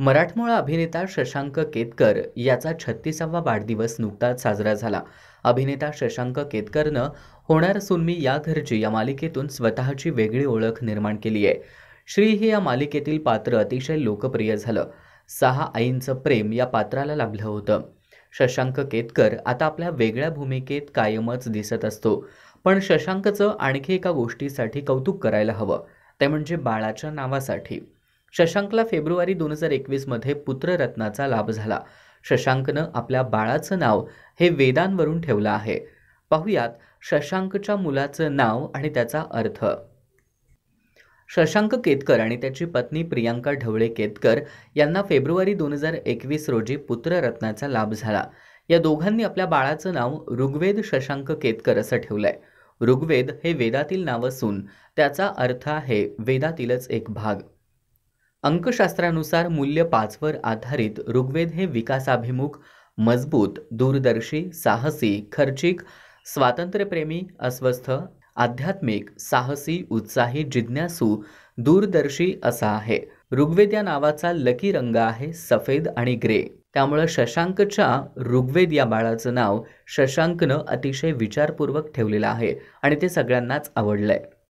मराठमोळा अभिनेता शशांक केतकर याचा छत्तीसावा वाढदिवस नुकताच साजरा झाला अभिनेता शशांक केतकरनं होणार मी या घरची या मालिकेतून स्वतःची वेगळी ओळख निर्माण केली आहे श्री हे या मालिकेतील पात्र अतिशय लोकप्रिय झालं सहा आईंचं प्रेम या पात्राला लाभलं होतं शशांक केतकर आता आपल्या वेगळ्या भूमिकेत कायमच दिसत असतो पण शशांकचं आणखी एका गोष्टीसाठी कौतुक करायला हवं ते म्हणजे बाळाच्या नावासाठी शशांकला फेब्रुवारी दोन हजार एकवीसमध्ये पुत्ररत्नाचा लाभ झाला शशांकनं आपल्या बाळाचं नाव हे वेदांवरून ठेवलं आहे पाहुयात शशांकच्या मुलाचं नाव आणि त्याचा अर्थ शशांक केतकर आणि त्याची पत्नी प्रियांका ढवळे केतकर यांना फेब्रुवारी दोन हजार एकवीस रोजी पुत्ररत्नाचा लाभ झाला या दोघांनी आपल्या बाळाचं नाव ऋग्वेद शशांक केतकर असं ठेवलंय ऋग्वेद हे वेदातील नाव असून त्याचा अर्थ आहे वेदातीलच एक भाग अंकशास्त्रानुसार मूल्य पाचवर आधारित ऋग्वेद हे विकासाभिमुख मजबूत दूरदर्शी साहसी खर्चिक स्वातंत्र्यप्रेमी अस्वस्थ आध्यात्मिक साहसी उत्साही जिज्ञासू दूरदर्शी असा आहे ऋग्वेद या नावाचा लकी रंग आहे सफेद आणि ग्रे त्यामुळं शशांकच्या ऋग्वेद या बाळाचं नाव शशांकनं अतिशय विचारपूर्वक ठेवलेलं आहे आणि ते सगळ्यांनाच आवडलंय आहे